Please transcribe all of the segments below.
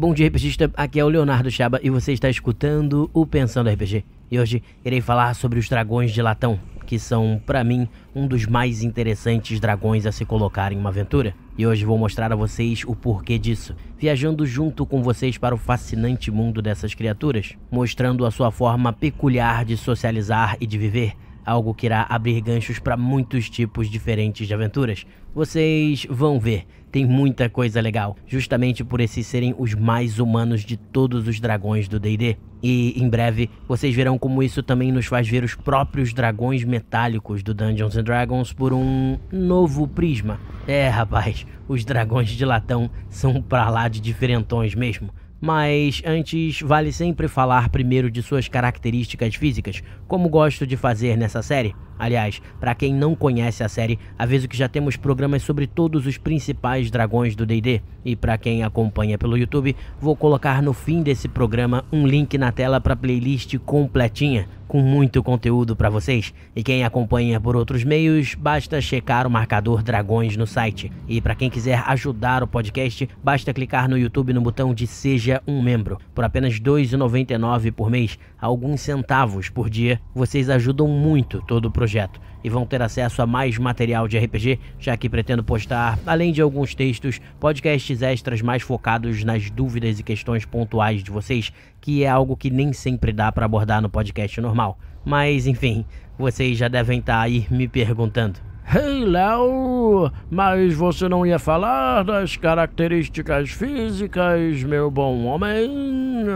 Bom dia, RPGista. Aqui é o Leonardo Chaba e você está escutando o Pensando RPG. E hoje irei falar sobre os dragões de latão, que são, para mim, um dos mais interessantes dragões a se colocar em uma aventura. E hoje vou mostrar a vocês o porquê disso, viajando junto com vocês para o fascinante mundo dessas criaturas, mostrando a sua forma peculiar de socializar e de viver algo que irá abrir ganchos para muitos tipos diferentes de aventuras. Vocês vão ver, tem muita coisa legal, justamente por esses serem os mais humanos de todos os dragões do DD. E em breve vocês verão como isso também nos faz ver os próprios dragões metálicos do Dungeons and Dragons por um novo prisma. É, rapaz, os dragões de latão são pra lá de diferentões mesmo. Mas antes, vale sempre falar primeiro de suas características físicas, como gosto de fazer nessa série. Aliás, para quem não conhece a série, aviso que já temos programas sobre todos os principais dragões do D&D. E para quem acompanha pelo YouTube, vou colocar no fim desse programa um link na tela para playlist completinha com muito conteúdo para vocês. E quem acompanha por outros meios, basta checar o marcador Dragões no site. E para quem quiser ajudar o podcast, basta clicar no YouTube no botão de Seja um Membro, por apenas R$ 2,99 por mês alguns centavos por dia, vocês ajudam muito todo o projeto e vão ter acesso a mais material de RPG, já que pretendo postar, além de alguns textos, podcasts extras mais focados nas dúvidas e questões pontuais de vocês, que é algo que nem sempre dá para abordar no podcast normal. Mas enfim, vocês já devem estar tá aí me perguntando. Hey Léo, mas você não ia falar das características físicas, meu bom homem?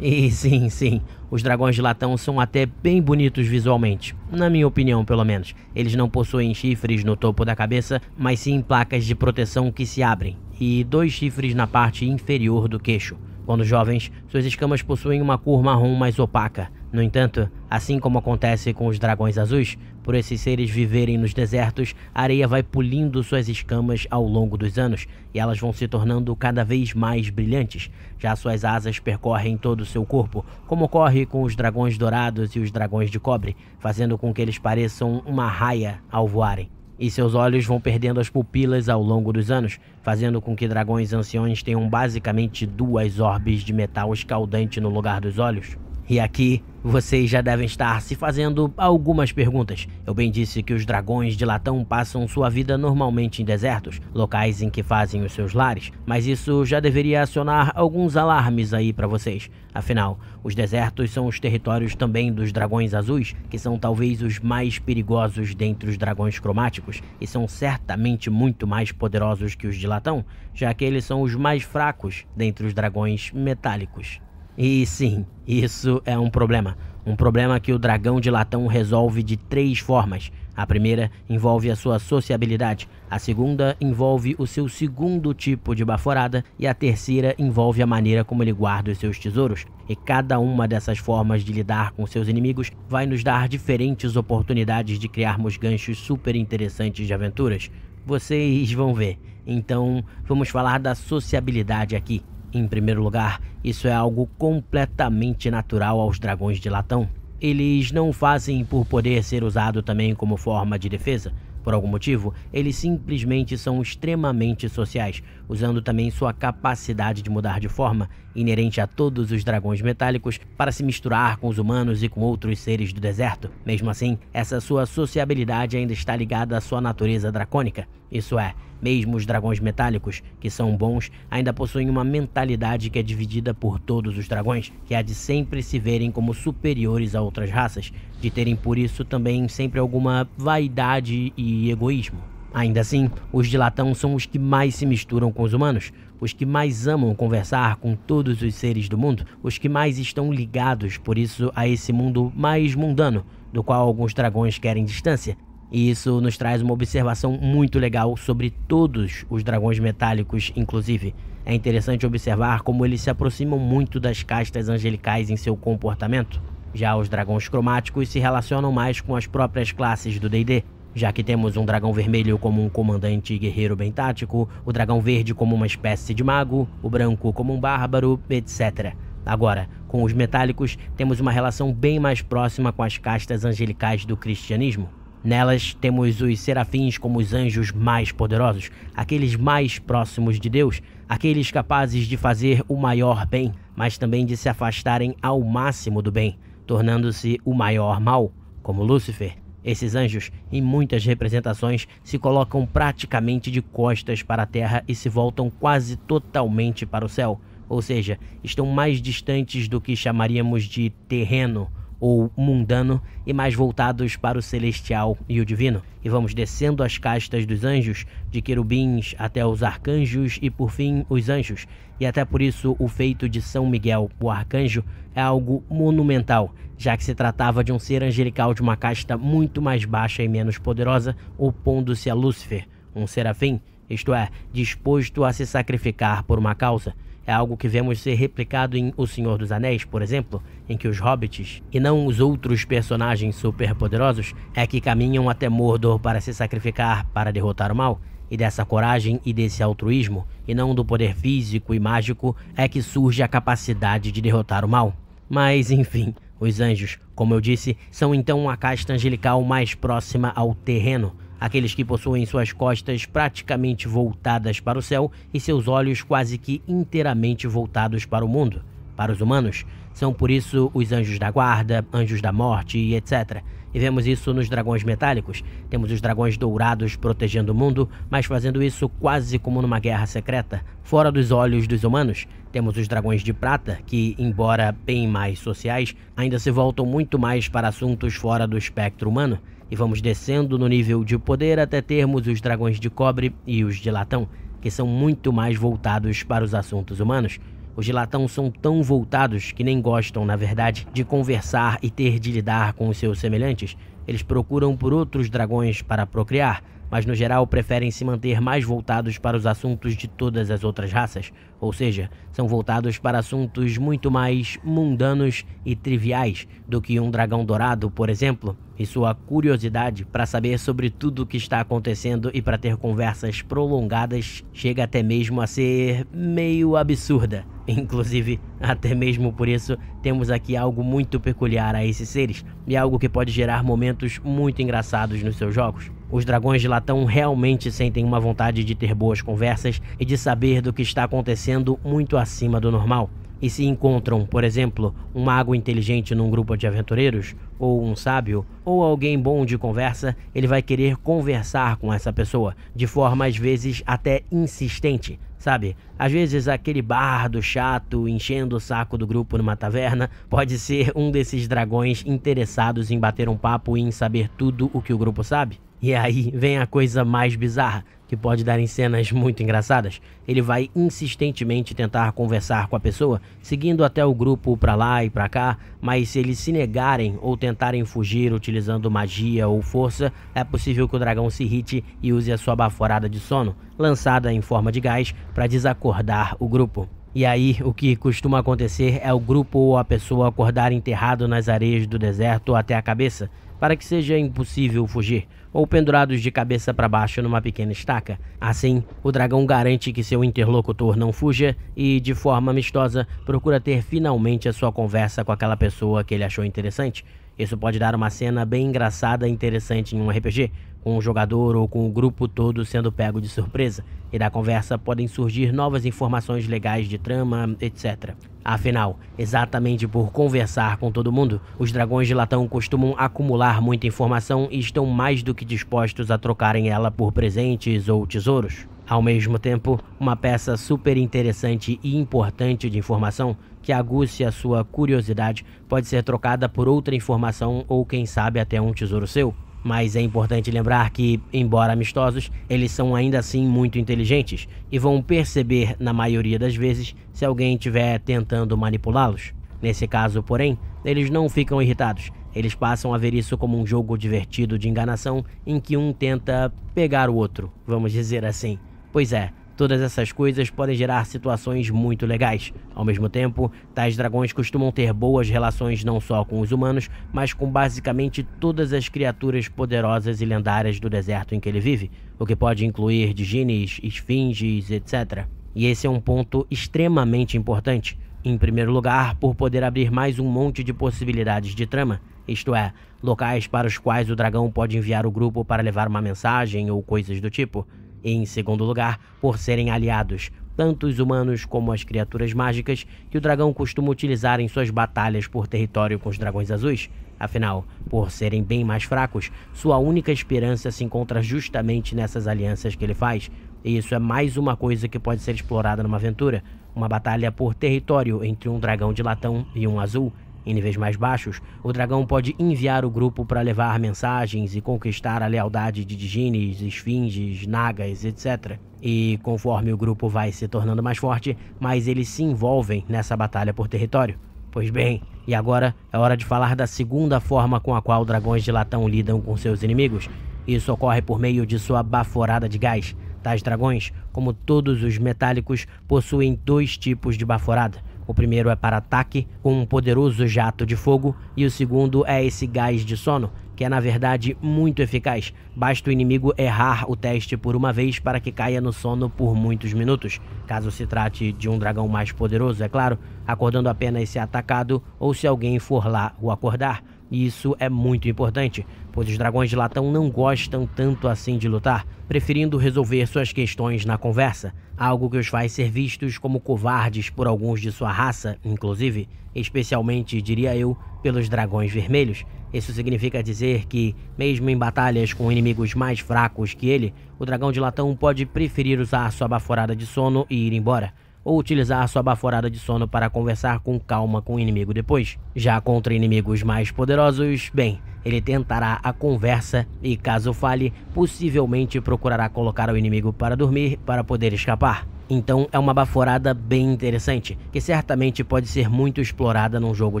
E sim, sim, os dragões de latão são até bem bonitos visualmente, na minha opinião, pelo menos. Eles não possuem chifres no topo da cabeça, mas sim placas de proteção que se abrem, e dois chifres na parte inferior do queixo. Quando jovens, suas escamas possuem uma cor marrom mais opaca. No entanto, assim como acontece com os dragões azuis, por esses seres viverem nos desertos, a areia vai pulindo suas escamas ao longo dos anos e elas vão se tornando cada vez mais brilhantes. Já suas asas percorrem todo o seu corpo, como ocorre com os dragões dourados e os dragões de cobre, fazendo com que eles pareçam uma raia ao voarem e seus olhos vão perdendo as pupilas ao longo dos anos, fazendo com que dragões anciões tenham basicamente duas orbes de metal escaldante no lugar dos olhos. E aqui vocês já devem estar se fazendo algumas perguntas. Eu bem disse que os dragões de latão passam sua vida normalmente em desertos, locais em que fazem os seus lares, mas isso já deveria acionar alguns alarmes aí para vocês. Afinal, os desertos são os territórios também dos dragões azuis, que são talvez os mais perigosos dentre os dragões cromáticos e são certamente muito mais poderosos que os de latão, já que eles são os mais fracos dentre os dragões metálicos. E sim, isso é um problema. Um problema que o dragão de latão resolve de três formas. A primeira envolve a sua sociabilidade, a segunda envolve o seu segundo tipo de baforada e a terceira envolve a maneira como ele guarda os seus tesouros. E cada uma dessas formas de lidar com seus inimigos vai nos dar diferentes oportunidades de criarmos ganchos super interessantes de aventuras. Vocês vão ver. Então, vamos falar da sociabilidade aqui. Em primeiro lugar, isso é algo completamente natural aos dragões de latão. Eles não fazem por poder ser usado também como forma de defesa. Por algum motivo, eles simplesmente são extremamente sociais, usando também sua capacidade de mudar de forma, inerente a todos os dragões metálicos, para se misturar com os humanos e com outros seres do deserto. Mesmo assim, essa sua sociabilidade ainda está ligada à sua natureza dracônica. Isso é, mesmo os dragões metálicos, que são bons, ainda possuem uma mentalidade que é dividida por todos os dragões, que há de sempre se verem como superiores a outras raças, de terem por isso também sempre alguma vaidade e egoísmo. Ainda assim, os de Latão são os que mais se misturam com os humanos, os que mais amam conversar com todos os seres do mundo, os que mais estão ligados, por isso, a esse mundo mais mundano, do qual alguns dragões querem distância, e isso nos traz uma observação muito legal sobre todos os dragões metálicos, inclusive. É interessante observar como eles se aproximam muito das castas angelicais em seu comportamento. Já os dragões cromáticos se relacionam mais com as próprias classes do D&D. Já que temos um dragão vermelho como um comandante guerreiro bem tático, o dragão verde como uma espécie de mago, o branco como um bárbaro, etc. Agora, com os metálicos, temos uma relação bem mais próxima com as castas angelicais do cristianismo. Nelas temos os serafins como os anjos mais poderosos, aqueles mais próximos de Deus, aqueles capazes de fazer o maior bem, mas também de se afastarem ao máximo do bem, tornando-se o maior mal, como Lúcifer. Esses anjos, em muitas representações, se colocam praticamente de costas para a terra e se voltam quase totalmente para o céu, ou seja, estão mais distantes do que chamaríamos de terreno ou mundano e mais voltados para o celestial e o divino. E vamos descendo as castas dos anjos, de querubins até os arcanjos e por fim os anjos. E até por isso o feito de São Miguel, o arcanjo, é algo monumental, já que se tratava de um ser angelical de uma casta muito mais baixa e menos poderosa, opondo-se a Lúcifer, um serafim, isto é, disposto a se sacrificar por uma causa. É algo que vemos ser replicado em O Senhor dos Anéis, por exemplo, em que os hobbits, e não os outros personagens superpoderosos, é que caminham até Mordor para se sacrificar para derrotar o mal. E dessa coragem e desse altruísmo, e não do poder físico e mágico, é que surge a capacidade de derrotar o mal. Mas enfim, os anjos, como eu disse, são então a casta angelical mais próxima ao terreno, aqueles que possuem suas costas praticamente voltadas para o céu e seus olhos quase que inteiramente voltados para o mundo, para os humanos. São por isso os anjos da guarda, anjos da morte e etc. E vemos isso nos dragões metálicos. Temos os dragões dourados protegendo o mundo, mas fazendo isso quase como numa guerra secreta, fora dos olhos dos humanos. Temos os dragões de prata, que, embora bem mais sociais, ainda se voltam muito mais para assuntos fora do espectro humano e vamos descendo no nível de poder até termos os dragões de cobre e os de latão, que são muito mais voltados para os assuntos humanos. Os de latão são tão voltados que nem gostam, na verdade, de conversar e ter de lidar com os seus semelhantes. Eles procuram por outros dragões para procriar, mas no geral preferem se manter mais voltados para os assuntos de todas as outras raças, ou seja, são voltados para assuntos muito mais mundanos e triviais do que um dragão dourado, por exemplo, e sua curiosidade para saber sobre tudo o que está acontecendo e para ter conversas prolongadas chega até mesmo a ser meio absurda. Inclusive, até mesmo por isso, temos aqui algo muito peculiar a esses seres e algo que pode gerar momentos muito engraçados nos seus jogos. Os dragões de latão realmente sentem uma vontade de ter boas conversas e de saber do que está acontecendo muito acima do normal. E se encontram, por exemplo, um mago inteligente num grupo de aventureiros, ou um sábio, ou alguém bom de conversa, ele vai querer conversar com essa pessoa, de forma às vezes até insistente, sabe? Às vezes aquele bardo chato enchendo o saco do grupo numa taverna pode ser um desses dragões interessados em bater um papo e em saber tudo o que o grupo sabe. E aí vem a coisa mais bizarra, que pode dar em cenas muito engraçadas. Ele vai insistentemente tentar conversar com a pessoa, seguindo até o grupo para lá e para cá, mas se eles se negarem ou tentarem fugir utilizando magia ou força, é possível que o dragão se irrite e use a sua baforada de sono, lançada em forma de gás, para desacordar o grupo. E aí, o que costuma acontecer é o grupo ou a pessoa acordar enterrado nas areias do deserto até a cabeça, para que seja impossível fugir, ou pendurados de cabeça para baixo numa pequena estaca. Assim, o dragão garante que seu interlocutor não fuja e, de forma amistosa, procura ter finalmente a sua conversa com aquela pessoa que ele achou interessante. Isso pode dar uma cena bem engraçada e interessante em um RPG, com o jogador ou com o grupo todo sendo pego de surpresa, e da conversa podem surgir novas informações legais de trama, etc. Afinal, exatamente por conversar com todo mundo, os dragões de latão costumam acumular muita informação e estão mais do que dispostos a trocarem ela por presentes ou tesouros. Ao mesmo tempo, uma peça super interessante e importante de informação que aguce a sua curiosidade pode ser trocada por outra informação ou, quem sabe, até um tesouro seu. Mas é importante lembrar que, embora amistosos, eles são ainda assim muito inteligentes e vão perceber, na maioria das vezes, se alguém estiver tentando manipulá-los. Nesse caso, porém, eles não ficam irritados. Eles passam a ver isso como um jogo divertido de enganação em que um tenta pegar o outro, vamos dizer assim. Pois é, Todas essas coisas podem gerar situações muito legais. Ao mesmo tempo, tais dragões costumam ter boas relações não só com os humanos, mas com basicamente todas as criaturas poderosas e lendárias do deserto em que ele vive, o que pode incluir digines, esfinges, etc. E esse é um ponto extremamente importante. Em primeiro lugar, por poder abrir mais um monte de possibilidades de trama, isto é, locais para os quais o dragão pode enviar o grupo para levar uma mensagem ou coisas do tipo em segundo lugar, por serem aliados, tanto os humanos como as criaturas mágicas que o dragão costuma utilizar em suas batalhas por território com os dragões azuis. Afinal, por serem bem mais fracos, sua única esperança se encontra justamente nessas alianças que ele faz, e isso é mais uma coisa que pode ser explorada numa aventura, uma batalha por território entre um dragão de latão e um azul, em níveis mais baixos, o dragão pode enviar o grupo para levar mensagens e conquistar a lealdade de Digines, esfinges, nagas, etc. E conforme o grupo vai se tornando mais forte, mais eles se envolvem nessa batalha por território. Pois bem, e agora é hora de falar da segunda forma com a qual dragões de latão lidam com seus inimigos. Isso ocorre por meio de sua baforada de gás. Tais dragões, como todos os metálicos, possuem dois tipos de baforada. O primeiro é para ataque, com um poderoso jato de fogo, e o segundo é esse gás de sono, que é na verdade muito eficaz. Basta o inimigo errar o teste por uma vez para que caia no sono por muitos minutos, caso se trate de um dragão mais poderoso, é claro, acordando apenas se atacado ou se alguém for lá o acordar. E isso é muito importante, pois os dragões de latão não gostam tanto assim de lutar, preferindo resolver suas questões na conversa algo que os faz ser vistos como covardes por alguns de sua raça, inclusive, especialmente, diria eu, pelos dragões vermelhos. Isso significa dizer que, mesmo em batalhas com inimigos mais fracos que ele, o dragão de latão pode preferir usar sua baforada de sono e ir embora ou utilizar sua baforada de sono para conversar com calma com o inimigo depois. Já contra inimigos mais poderosos, bem, ele tentará a conversa e, caso fale, possivelmente procurará colocar o inimigo para dormir para poder escapar. Então é uma baforada bem interessante, que certamente pode ser muito explorada num jogo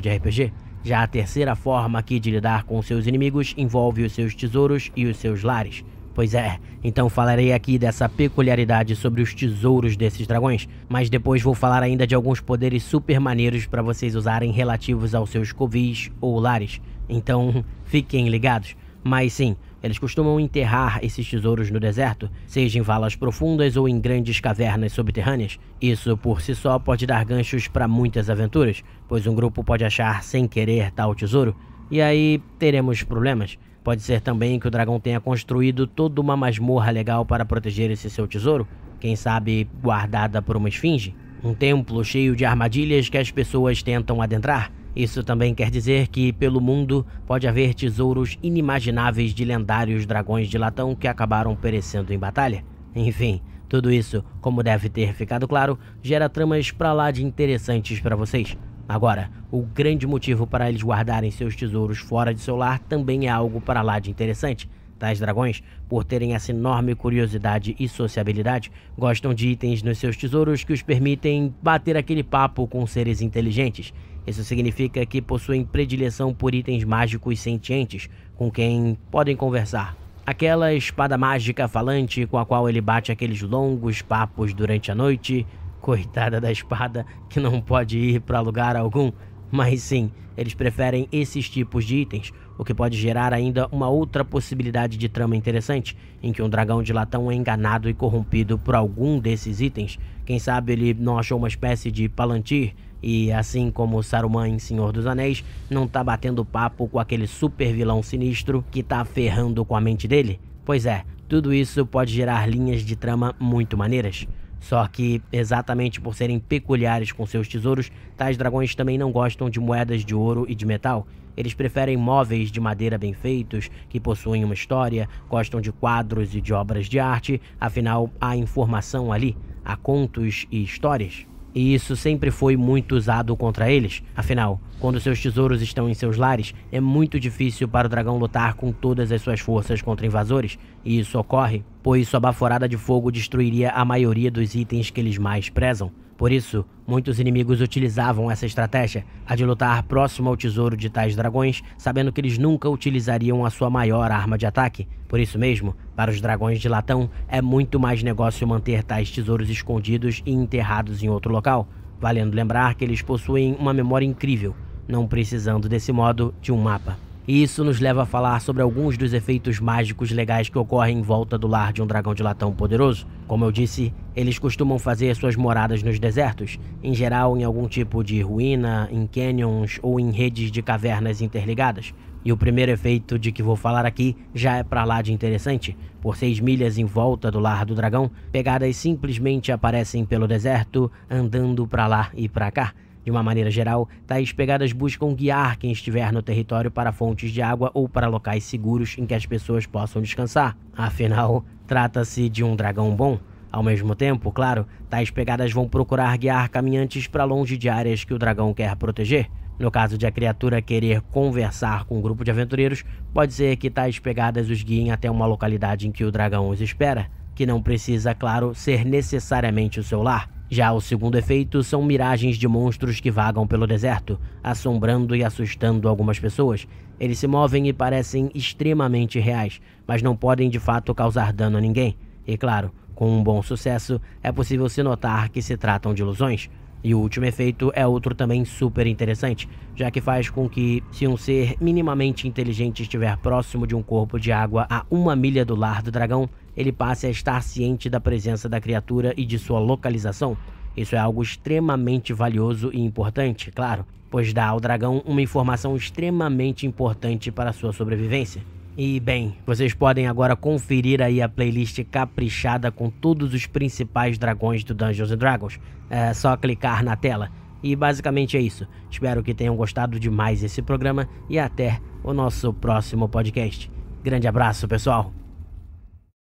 de RPG. Já a terceira forma aqui de lidar com seus inimigos envolve os seus tesouros e os seus lares. Pois é, então falarei aqui dessa peculiaridade sobre os tesouros desses dragões, mas depois vou falar ainda de alguns poderes super maneiros para vocês usarem relativos aos seus covis ou lares. Então, fiquem ligados. Mas sim, eles costumam enterrar esses tesouros no deserto, seja em valas profundas ou em grandes cavernas subterrâneas. Isso por si só pode dar ganchos para muitas aventuras, pois um grupo pode achar sem querer tal tesouro, e aí teremos problemas. Pode ser também que o dragão tenha construído toda uma masmorra legal para proteger esse seu tesouro, quem sabe guardada por uma esfinge? Um templo cheio de armadilhas que as pessoas tentam adentrar? Isso também quer dizer que, pelo mundo, pode haver tesouros inimagináveis de lendários dragões de latão que acabaram perecendo em batalha? Enfim, tudo isso, como deve ter ficado claro, gera tramas pra lá de interessantes para vocês. Agora, o grande motivo para eles guardarem seus tesouros fora de seu lar também é algo para lá de interessante. Tais dragões, por terem essa enorme curiosidade e sociabilidade, gostam de itens nos seus tesouros que os permitem bater aquele papo com seres inteligentes. Isso significa que possuem predileção por itens mágicos sentientes, com quem podem conversar. Aquela espada mágica falante com a qual ele bate aqueles longos papos durante a noite, Coitada da espada que não pode ir para lugar algum. Mas sim, eles preferem esses tipos de itens, o que pode gerar ainda uma outra possibilidade de trama interessante, em que um dragão de latão é enganado e corrompido por algum desses itens. Quem sabe ele não achou uma espécie de palantir e assim como Saruman em Senhor dos Anéis, não tá batendo papo com aquele super vilão sinistro que tá ferrando com a mente dele? Pois é, tudo isso pode gerar linhas de trama muito maneiras. Só que, exatamente por serem peculiares com seus tesouros, tais dragões também não gostam de moedas de ouro e de metal. Eles preferem móveis de madeira bem feitos, que possuem uma história, gostam de quadros e de obras de arte, afinal, há informação ali, há contos e histórias. E isso sempre foi muito usado contra eles. Afinal, quando seus tesouros estão em seus lares, é muito difícil para o dragão lutar com todas as suas forças contra invasores. E isso ocorre, pois sua baforada de fogo destruiria a maioria dos itens que eles mais prezam. Por isso, muitos inimigos utilizavam essa estratégia, a de lutar próximo ao tesouro de tais dragões, sabendo que eles nunca utilizariam a sua maior arma de ataque. Por isso mesmo, para os dragões de latão, é muito mais negócio manter tais tesouros escondidos e enterrados em outro local, valendo lembrar que eles possuem uma memória incrível, não precisando desse modo de um mapa. E isso nos leva a falar sobre alguns dos efeitos mágicos legais que ocorrem em volta do lar de um dragão de latão poderoso. Como eu disse, eles costumam fazer suas moradas nos desertos, em geral em algum tipo de ruína, em canyons ou em redes de cavernas interligadas. E o primeiro efeito de que vou falar aqui já é para lá de interessante. Por seis milhas em volta do lar do dragão, pegadas simplesmente aparecem pelo deserto, andando para lá e para cá de uma maneira geral, tais pegadas buscam guiar quem estiver no território para fontes de água ou para locais seguros em que as pessoas possam descansar. Afinal, trata-se de um dragão bom. Ao mesmo tempo, claro, tais pegadas vão procurar guiar caminhantes para longe de áreas que o dragão quer proteger. No caso de a criatura querer conversar com um grupo de aventureiros, pode ser que tais pegadas os guiem até uma localidade em que o dragão os espera, que não precisa, claro, ser necessariamente o seu lar. Já o segundo efeito são miragens de monstros que vagam pelo deserto, assombrando e assustando algumas pessoas. Eles se movem e parecem extremamente reais, mas não podem de fato causar dano a ninguém. E claro, com um bom sucesso, é possível se notar que se tratam de ilusões. E o último efeito é outro também super interessante, já que faz com que, se um ser minimamente inteligente estiver próximo de um corpo de água a uma milha do lar do dragão, ele passe a estar ciente da presença da criatura e de sua localização. Isso é algo extremamente valioso e importante, claro, pois dá ao dragão uma informação extremamente importante para sua sobrevivência. E bem, vocês podem agora conferir aí a playlist caprichada com todos os principais dragões do Dungeons Dragons. É só clicar na tela. E basicamente é isso. Espero que tenham gostado demais esse programa e até o nosso próximo podcast. Grande abraço, pessoal!